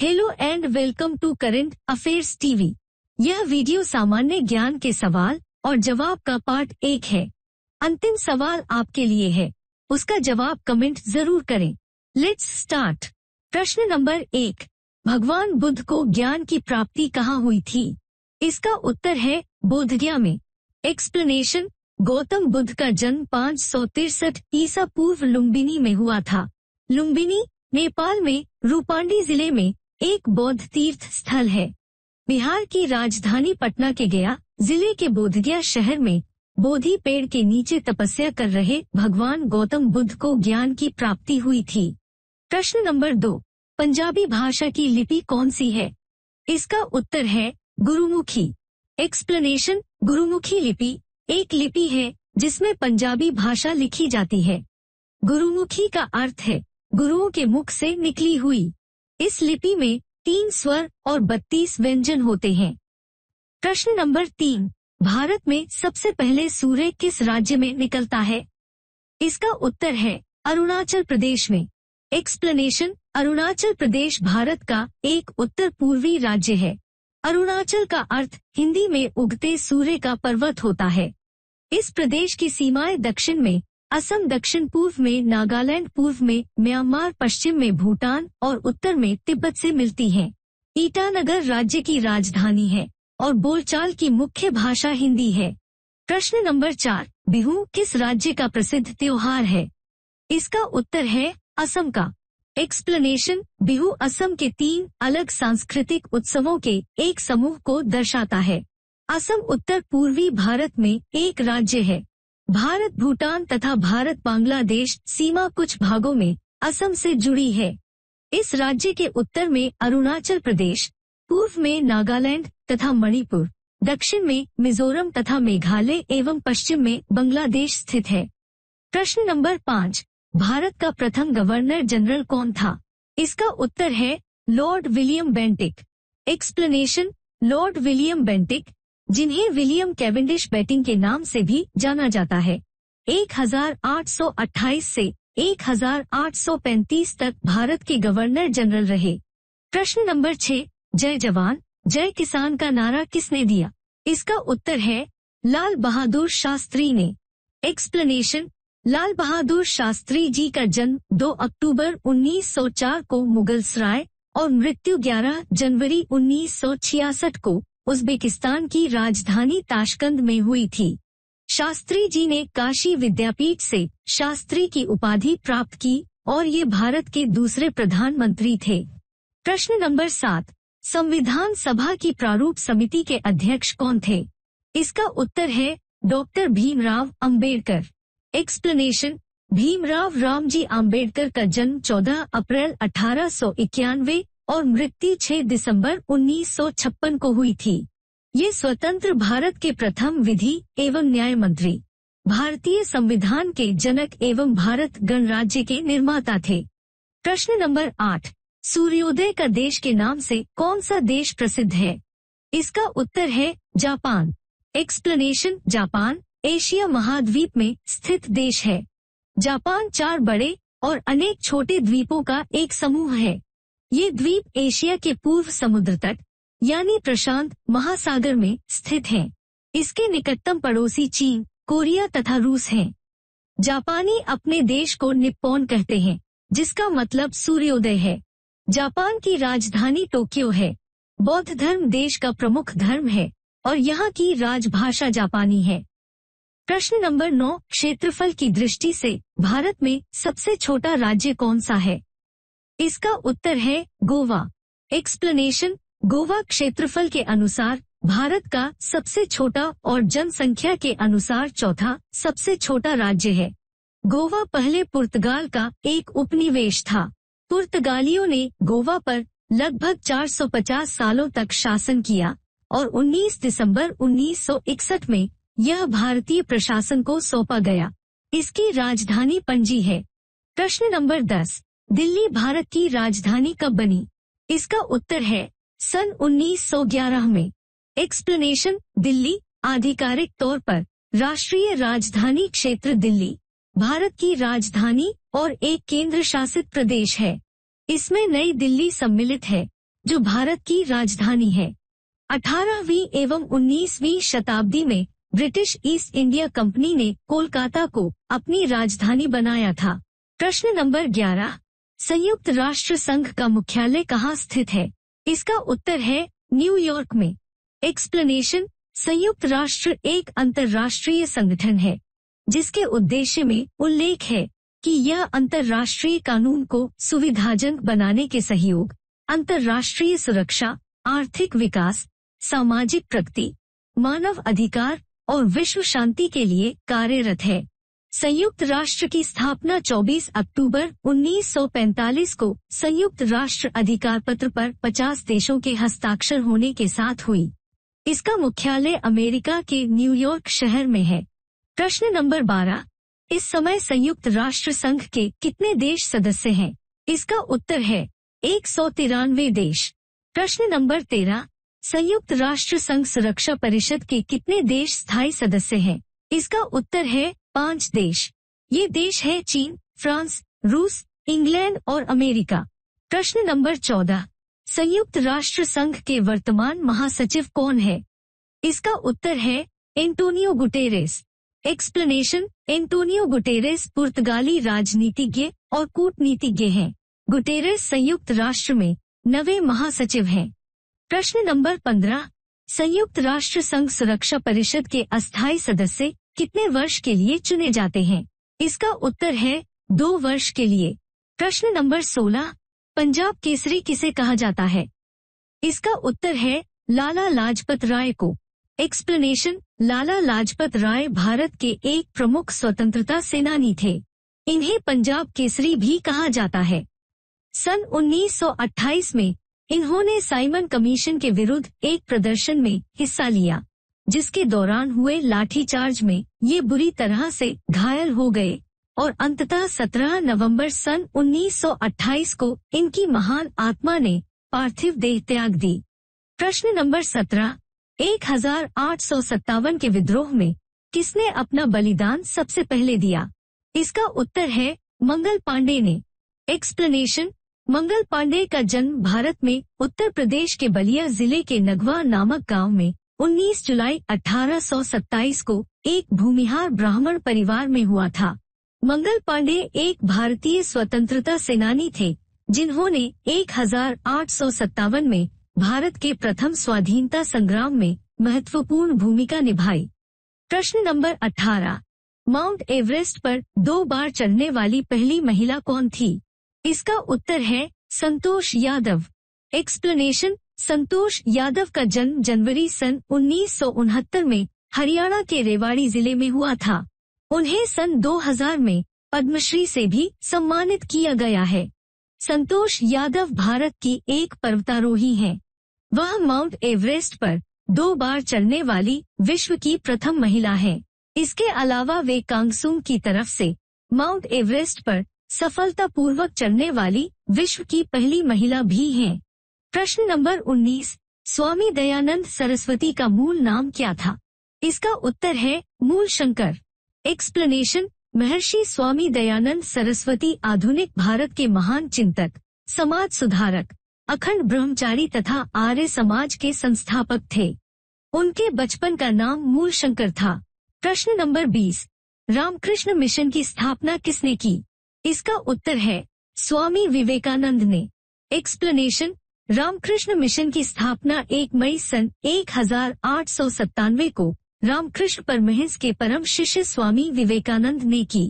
Hello and welcome to current affairs TV यह video सामान्य ज्ञान के सवाल और जवाब का पार्ट एक है अंतिम सवाल आपके लिए है उसका जवाब कमेंट जरूर करें लेट्स स्टार्ट प्रश्न नंबर एक भगवान बुद्ध को ज्ञान की प्राप्ति कहाँ हुई थी इसका उत्तर है बोधगया में एक्सप्लेनेशन गौतम बुद्ध का जन्म पाँच सौ तिरसठ ईसा पूर्व लुम्बिनी में हुआ था लुम्बिनी नेपाल में रूपांडी जिले में एक बौद्ध तीर्थ स्थल है बिहार की राजधानी पटना के गया जिले के बोधगया शहर में बोधि पेड़ के नीचे तपस्या कर रहे भगवान गौतम बुद्ध को ज्ञान की प्राप्ति हुई थी प्रश्न नंबर दो पंजाबी भाषा की लिपि कौन सी है इसका उत्तर है गुरुमुखी एक्सप्लेनेशन गुरुमुखी लिपि एक लिपि है जिसमें पंजाबी भाषा लिखी जाती है गुरुमुखी का अर्थ है गुरुओं के मुख से निकली हुई इस लिपि में तीन स्वर और बत्तीस व्यंजन होते हैं प्रश्न नंबर तीन भारत में सबसे पहले सूर्य किस राज्य में निकलता है इसका उत्तर है अरुणाचल प्रदेश में एक्सप्लेनेशन अरुणाचल प्रदेश भारत का एक उत्तर पूर्वी राज्य है अरुणाचल का अर्थ हिंदी में उगते सूर्य का पर्वत होता है इस प्रदेश की सीमाएं दक्षिण में असम दक्षिण पूर्व में नागालैंड पूर्व में म्यांमार पश्चिम में भूटान और उत्तर में तिब्बत से मिलती है ईटानगर राज्य की राजधानी है और बोलचाल की मुख्य भाषा हिंदी है प्रश्न नंबर चार बिहू किस राज्य का प्रसिद्ध त्योहार है इसका उत्तर है असम का एक्सप्लेनेशन बिहू असम के तीन अलग सांस्कृतिक उत्सवों के एक समूह को दर्शाता है असम उत्तर पूर्वी भारत में एक राज्य है भारत भूटान तथा भारत बांग्लादेश सीमा कुछ भागों में असम से जुड़ी है इस राज्य के उत्तर में अरुणाचल प्रदेश पूर्व में नागालैंड तथा मणिपुर दक्षिण में मिजोरम तथा मेघालय एवं पश्चिम में बांग्लादेश स्थित है प्रश्न नंबर पाँच भारत का प्रथम गवर्नर जनरल कौन था इसका उत्तर है Lord William Bentinck explanation Lord William Bentinck जिन्हें विलियम कैवेंडिश बैटिंग के नाम से भी जाना जाता है 1828 से 1835 तक भारत के गवर्नर जनरल रहे प्रश्न नंबर छह जय जवान जय किसान का नारा किसने दिया इसका उत्तर है लाल बहादुर शास्त्री ने एक्सप्लेनेशन लाल बहादुर शास्त्री जी का जन्म 2 अक्टूबर 1904 को मुगल सराय और मृत्यु 11 जनवरी 1966 को उज्बेकिस्तान की राजधानी ताशकंद में हुई थी शास्त्री जी ने काशी विद्यापीठ से शास्त्री की उपाधि प्राप्त की और ये भारत के दूसरे प्रधानमंत्री थे प्रश्न नंबर सात संविधान सभा की प्रारूप समिति के अध्यक्ष कौन थे इसका उत्तर है डॉक्टर भीमराव अंबेडकर एक्सप्लेनेशन भीमराव रामजी अंबेडकर का जन्म 14 अप्रैल अठारह और मृत्यु 6 दिसंबर 1956 को हुई थी ये स्वतंत्र भारत के प्रथम विधि एवं न्याय मंत्री भारतीय संविधान के जनक एवं भारत गणराज्य के निर्माता थे प्रश्न नंबर आठ सूर्योदय का देश के नाम से कौन सा देश प्रसिद्ध है इसका उत्तर है जापान एक्सप्लेनेशन जापान एशिया महाद्वीप में स्थित देश है जापान चार बड़े और अनेक छोटे द्वीपों का एक समूह है ये द्वीप एशिया के पूर्व समुद्र तट यानी प्रशांत महासागर में स्थित हैं। इसके निकटतम पड़ोसी चीन कोरिया तथा रूस हैं। जापानी अपने देश को निप्पोन कहते हैं जिसका मतलब सूर्योदय है जापान की राजधानी टोक्यो है बौद्ध धर्म देश का प्रमुख धर्म है और यहाँ की राजभाषा जापानी है प्रश्न नंबर नौ क्षेत्रफल की दृष्टि से भारत में सबसे छोटा राज्य कौन सा है इसका उत्तर है गोवा एक्सप्लेनेशन गोवा क्षेत्रफल के अनुसार भारत का सबसे छोटा और जनसंख्या के अनुसार चौथा सबसे छोटा राज्य है गोवा पहले पुर्तगाल का एक उपनिवेश था पुर्तगालियों ने गोवा पर लगभग 450 सालों तक शासन किया और 19 दिसंबर 1961 में यह भारतीय प्रशासन को सौंपा गया इसकी राजधानी पंजी है प्रश्न नंबर दिल्ली भारत की राजधानी कब बनी इसका उत्तर है सन 1911 में एक्सप्लेनेशन दिल्ली आधिकारिक तौर पर राष्ट्रीय राजधानी क्षेत्र दिल्ली भारत की राजधानी और एक केंद्र शासित प्रदेश है इसमें नई दिल्ली सम्मिलित है जो भारत की राजधानी है 18वीं एवं 19वीं शताब्दी में ब्रिटिश ईस्ट इंडिया कंपनी ने कोलकाता को अपनी राजधानी बनाया था प्रश्न नंबर 11 संयुक्त राष्ट्र संघ का मुख्यालय कहाँ स्थित है इसका उत्तर है न्यूयॉर्क में एक्सप्लेनेशन संयुक्त राष्ट्र एक अंतर्राष्ट्रीय संगठन है जिसके उद्देश्य में उल्लेख है कि यह अंतर्राष्ट्रीय कानून को सुविधाजनक बनाने के सहयोग अंतर्राष्ट्रीय सुरक्षा आर्थिक विकास सामाजिक प्रगति मानव अधिकार और विश्व शांति के लिए कार्यरत है संयुक्त राष्ट्र की स्थापना 24 अक्टूबर 1945 को संयुक्त राष्ट्र अधिकार पत्र पर 50 देशों के हस्ताक्षर होने के साथ हुई इसका मुख्यालय अमेरिका के न्यूयॉर्क शहर में है प्रश्न नंबर 12 इस समय संयुक्त राष्ट्र संघ के कितने देश सदस्य हैं? इसका उत्तर है एक सौ तिरानवे देश प्रश्न नंबर तेरह संयुक्त राष्ट्र संघ सुरक्षा परिषद के कितने देश स्थायी सदस्य हैं? इसका उत्तर है पांच देश ये देश है चीन फ्रांस रूस इंग्लैंड और अमेरिका प्रश्न नंबर चौदह संयुक्त राष्ट्र संघ के वर्तमान महासचिव कौन है इसका उत्तर है Antonio Guterres explanation Antonio Guterres पुर्तगाली राजनीतिज्ञ और कूटनीतिज्ञ हैं। गुटेरेस संयुक्त राष्ट्र में नवे महासचिव हैं। प्रश्न नंबर पंद्रह संयुक्त राष्ट्र संघ सुरक्षा परिषद के अस्थायी सदस्य कितने वर्ष के लिए चुने जाते हैं इसका उत्तर है दो वर्ष के लिए प्रश्न नंबर सोलह पंजाब केसरी किसे कहा जाता है इसका उत्तर है लाला लाजपत राय को एक्सप्लेनेशन लाला लाजपत राय भारत के एक प्रमुख स्वतंत्रता सेनानी थे इन्हें पंजाब केसरी भी कहा जाता है सन 1928 में इन्होंने साइमन कमीशन के विरुद्ध एक प्रदर्शन में हिस्सा लिया जिसके दौरान हुए लाठीचार्ज में ये बुरी तरह से घायल हो गए और अंततः 17 नवंबर सन 1928 को इनकी महान आत्मा ने पार्थिव देह त्याग दी प्रश्न नंबर 17 एक के विद्रोह में किसने अपना बलिदान सबसे पहले दिया इसका उत्तर है मंगल पांडे ने एक्सप्लेनेशन मंगल पांडे का जन्म भारत में उत्तर प्रदेश के बलिया जिले के नगवा नामक गांव में 19 जुलाई 1827 को एक भूमिहार ब्राह्मण परिवार में हुआ था मंगल पांडे एक भारतीय स्वतंत्रता सेनानी थे जिन्होंने एक में भारत के प्रथम स्वाधीनता संग्राम में महत्वपूर्ण भूमिका निभाई प्रश्न नंबर 18 माउंट एवरेस्ट पर दो बार चढ़ने वाली पहली महिला कौन थी इसका उत्तर है संतोष यादव एक्सप्लेनेशन संतोष यादव का जन्म जनवरी सन उन्नीस में हरियाणा के रेवाड़ी जिले में हुआ था उन्हें सन 2000 में पद्मश्री से भी सम्मानित किया गया है संतोष यादव भारत की एक पर्वतारोही हैं। वह माउंट एवरेस्ट पर दो बार चलने वाली विश्व की प्रथम महिला हैं। इसके अलावा वे कांगसूंग की तरफ से माउंट एवरेस्ट पर सफलतापूर्वक चलने वाली विश्व की पहली महिला भी हैं। प्रश्न नंबर 19 स्वामी दयानंद सरस्वती का मूल नाम क्या था इसका उत्तर है मूल शंकर एक्सप्लेनेशन महर्षि स्वामी दयानंद सरस्वती आधुनिक भारत के महान चिंतक समाज सुधारक अखंड ब्रह्मचारी तथा आर्य समाज के संस्थापक थे उनके बचपन का नाम मूल शंकर था प्रश्न नंबर 20 रामकृष्ण मिशन की स्थापना किसने की इसका उत्तर है स्वामी विवेकानंद ने एक्सप्लेनेशन रामकृष्ण मिशन की स्थापना 1 मई सन एक को रामकृष्ण परमहंस के परम शिष्य स्वामी विवेकानंद ने की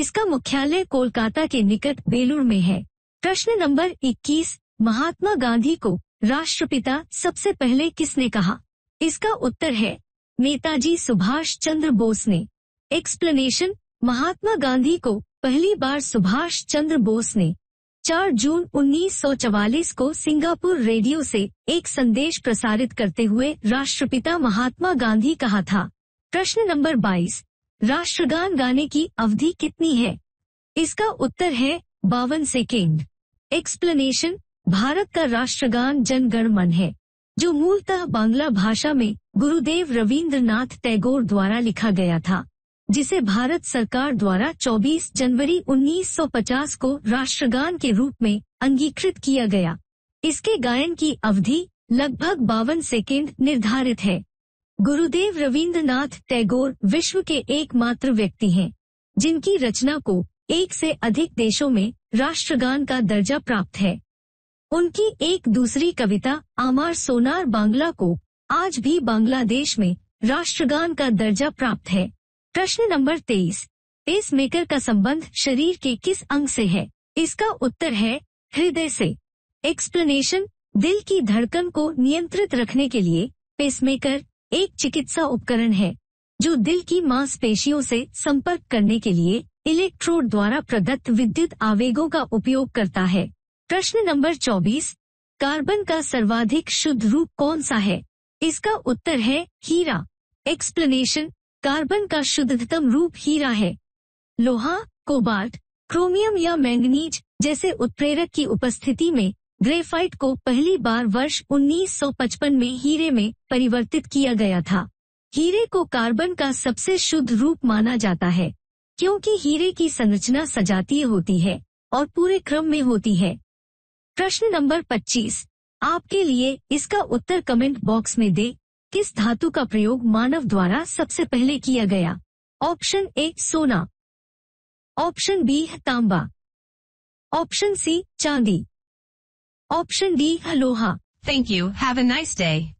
इसका मुख्यालय कोलकाता के निकट बेलूर में है प्रश्न नंबर 21 महात्मा गांधी को राष्ट्रपिता सबसे पहले किसने कहा इसका उत्तर है नेताजी सुभाष चंद्र बोस ने एक्सप्लेनेशन महात्मा गांधी को पहली बार सुभाष चंद्र बोस ने चार जून उन्नीस को सिंगापुर रेडियो से एक संदेश प्रसारित करते हुए राष्ट्रपिता महात्मा गांधी कहा था प्रश्न नंबर 22 राष्ट्रगान गाने की अवधि कितनी है इसका उत्तर है बावन सेकेंड एक्सप्लेनेशन भारत का राष्ट्रगान जनगण मन है जो मूलतः बांग्ला भाषा में गुरुदेव रविन्द्र टैगोर द्वारा लिखा गया था जिसे भारत सरकार द्वारा 24 जनवरी 1950 को राष्ट्रगान के रूप में अंगीकृत किया गया इसके गायन की अवधि लगभग बावन सेकेंड निर्धारित है गुरुदेव रविन्द्रनाथ टैगोर विश्व के एकमात्र व्यक्ति हैं जिनकी रचना को एक से अधिक देशों में राष्ट्रगान का दर्जा प्राप्त है उनकी एक दूसरी कविता आमार सोनार बांग्ला को आज भी बांग्लादेश में राष्ट्रगान का दर्जा प्राप्त है प्रश्न नंबर तेईस पेस मेकर का संबंध शरीर के किस अंग से है इसका उत्तर है हृदय से एक्सप्लेनेशन दिल की धड़कन को नियंत्रित रखने के लिए पेसमेकर एक चिकित्सा उपकरण है जो दिल की मांसपेशियों से संपर्क करने के लिए इलेक्ट्रोड द्वारा प्रदत्त विद्युत आवेगों का उपयोग करता है प्रश्न नंबर 24 कार्बन का सर्वाधिक शुद्ध रूप कौन सा है इसका उत्तर है हीरा एक्सप्लेनेशन कार्बन का शुद्धतम रूप हीरा है लोहा कोबाल्ट क्रोमियम या मैंगनीज जैसे उत्प्रेरक की उपस्थिति में ग्रेफाइट को पहली बार वर्ष 1955 में हीरे में परिवर्तित किया गया था हीरे को कार्बन का सबसे शुद्ध रूप माना जाता है क्योंकि हीरे की संरचना सजातीय होती है और पूरे क्रम में होती है प्रश्न नंबर 25 आपके लिए इसका उत्तर कमेंट बॉक्स में दे किस धातु का प्रयोग मानव द्वारा सबसे पहले किया गया ऑप्शन ए सोना ऑप्शन बी तांबा ऑप्शन सी चांदी ऑप्शन डी लोहा thank you have a nice day